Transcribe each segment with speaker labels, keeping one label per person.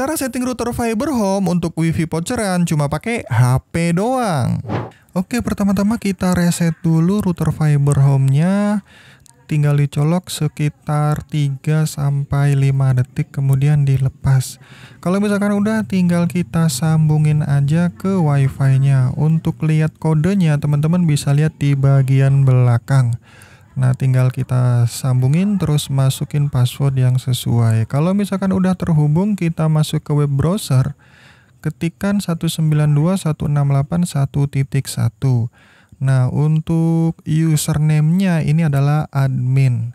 Speaker 1: Cara setting router fiber home untuk wifi voucheran cuma pakai HP doang. Oke, pertama-tama kita reset dulu router fiber home-nya. Tinggal dicolok sekitar 3 sampai 5 detik kemudian dilepas. Kalau misalkan udah tinggal kita sambungin aja ke WiFi-nya. Untuk lihat kodenya teman-teman bisa lihat di bagian belakang. Nah, tinggal kita sambungin terus masukin password yang sesuai. Kalau misalkan udah terhubung, kita masuk ke web browser, ketikan 192.168.1.1. Nah, untuk username-nya ini adalah admin.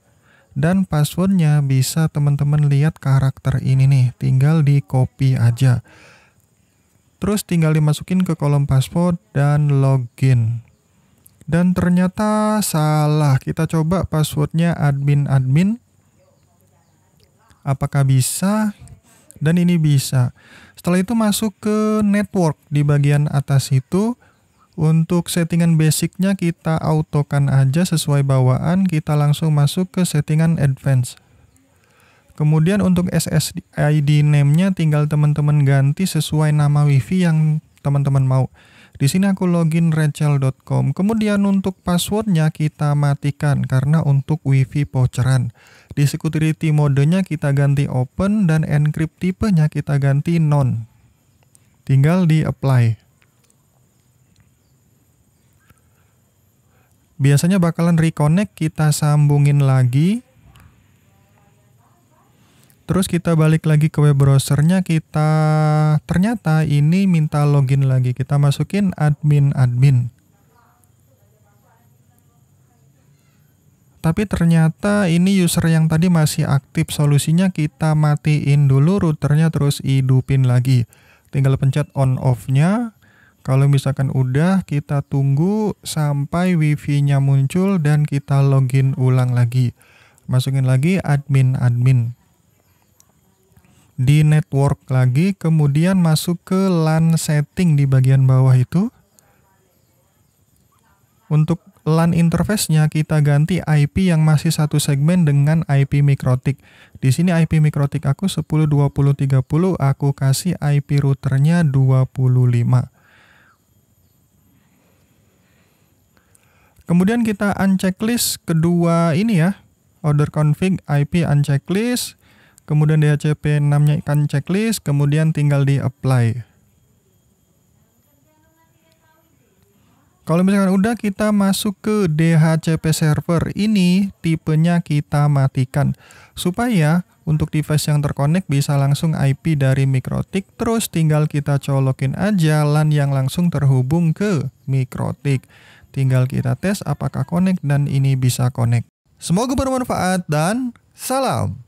Speaker 1: Dan passwordnya bisa teman-teman lihat karakter ini nih, tinggal di copy aja. Terus tinggal dimasukin ke kolom password dan login dan ternyata salah. Kita coba passwordnya admin-admin. Apakah bisa? Dan ini bisa. Setelah itu masuk ke network di bagian atas itu. Untuk settingan basicnya kita autokan aja sesuai bawaan, kita langsung masuk ke settingan advance. Kemudian untuk SSID name-nya tinggal teman-teman ganti sesuai nama wifi yang teman-teman mau. Di sini aku login rachel.com. Kemudian untuk passwordnya kita matikan karena untuk wifi voucheran. Di security modenya kita ganti open dan encrypt tipenya kita ganti non. Tinggal di apply. Biasanya bakalan reconnect kita sambungin lagi Terus kita balik lagi ke web browsernya, kita ternyata ini minta login lagi. Kita masukin admin admin. Tapi ternyata ini user yang tadi masih aktif. Solusinya kita matiin dulu routernya terus hidupin lagi. Tinggal pencet on off-nya. Kalau misalkan udah, kita tunggu sampai wifi-nya muncul dan kita login ulang lagi. Masukin lagi admin admin di network lagi, kemudian masuk ke LAN setting di bagian bawah itu. Untuk LAN interface-nya kita ganti IP yang masih satu segmen dengan IP mikrotik. Di sini IP mikrotik aku 10 20 30, aku kasih IP routernya 25. Kemudian kita unchecklist kedua ini ya, order config IP unchecklist kemudian DHCP HCP 6-nya ikan checklist, kemudian tinggal di apply. Kalau misalkan udah kita masuk ke DHCP server ini tipenya kita matikan supaya untuk device yang terkonek bisa langsung IP dari Mikrotik terus tinggal kita colokin aja LAN yang langsung terhubung ke Mikrotik. Tinggal kita tes apakah connect dan ini bisa connect. Semoga bermanfaat dan salam.